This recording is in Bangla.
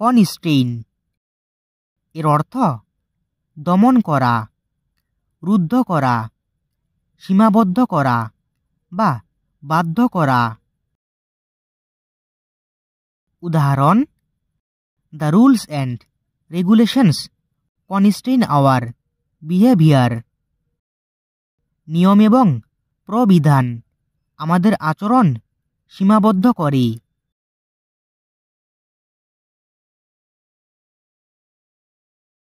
কনস্টেইন এর অর্থ দমন করা রুদ্ধ করা সীমাবদ্ধ করা বা বাধ্য করা উদাহরণ the rules and regulations constrain our behaviour নিয়ম এবং প্রবিধান আমাদের আচরণ সীমাবদ্ধ করে